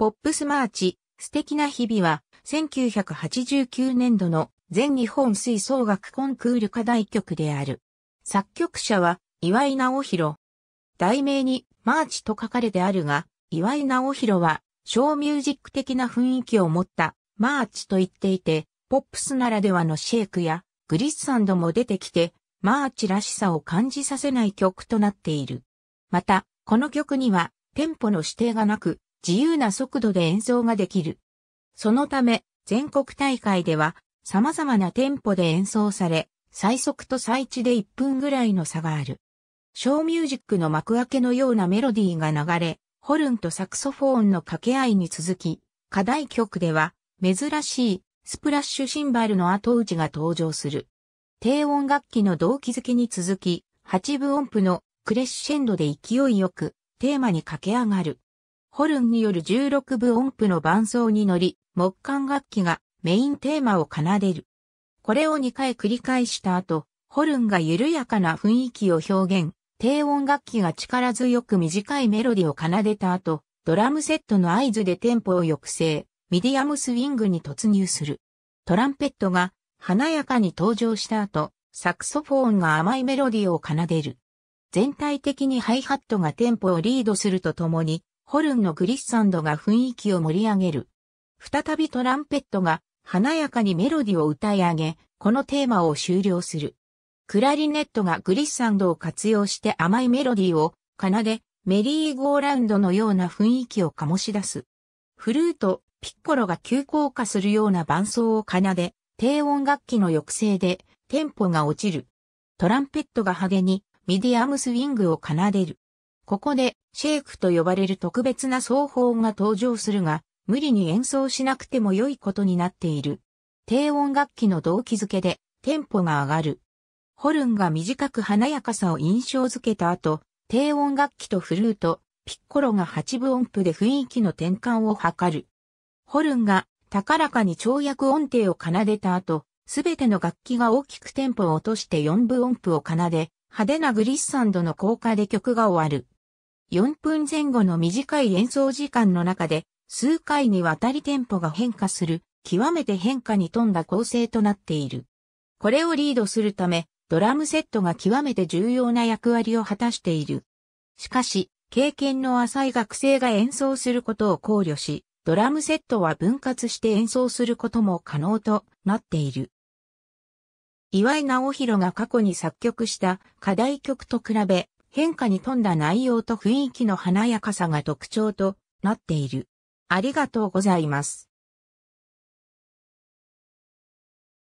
ポップスマーチ、素敵な日々は、1989年度の全日本吹奏楽コンクール課題曲である。作曲者は、岩井直弘。題名に、マーチと書かれてあるが、岩井直弘は、ショーミュージック的な雰囲気を持った、マーチと言っていて、ポップスならではのシェイクや、グリッサンドも出てきて、マーチらしさを感じさせない曲となっている。また、この曲には、テンポの指定がなく、自由な速度で演奏ができる。そのため、全国大会では様々なテンポで演奏され、最速と最地で1分ぐらいの差がある。ショーミュージックの幕開けのようなメロディーが流れ、ホルンとサクソフォーンの掛け合いに続き、課題曲では珍しいスプラッシュシンバルの後打ちが登場する。低音楽器の動機づけに続き、8分音符のクレッシェンドで勢いよくテーマに駆け上がる。ホルンによる16分音符の伴奏に乗り、木管楽器がメインテーマを奏でる。これを2回繰り返した後、ホルンが緩やかな雰囲気を表現、低音楽器が力強く短いメロディを奏でた後、ドラムセットの合図でテンポを抑制、ミディアムスウィングに突入する。トランペットが華やかに登場した後、サクソフォーンが甘いメロディを奏でる。全体的にハイハットがテンポをリードするとともに、ホルンのグリッサンドが雰囲気を盛り上げる。再びトランペットが華やかにメロディを歌い上げ、このテーマを終了する。クラリネットがグリッサンドを活用して甘いメロディを奏で、メリーゴーラウンドのような雰囲気を醸し出す。フルート、ピッコロが急降下するような伴奏を奏で、低音楽器の抑制でテンポが落ちる。トランペットが派手にミディアムスウィングを奏でる。ここで、シェイクと呼ばれる特別な奏法が登場するが、無理に演奏しなくても良いことになっている。低音楽器の動機づけで、テンポが上がる。ホルンが短く華やかさを印象づけた後、低音楽器とフルート、ピッコロが8分音符で雰囲気の転換を図る。ホルンが高らかに跳躍音程を奏でた後、すべての楽器が大きくテンポを落として4分音符を奏で、派手なグリッサンドの効果で曲が終わる。4分前後の短い演奏時間の中で、数回にわたりテンポが変化する、極めて変化に富んだ構成となっている。これをリードするため、ドラムセットが極めて重要な役割を果たしている。しかし、経験の浅い学生が演奏することを考慮し、ドラムセットは分割して演奏することも可能となっている。岩井直弘が過去に作曲した課題曲と比べ、変化に富んだ内容と雰囲気の華やかさが特徴となっている。ありがとうございます。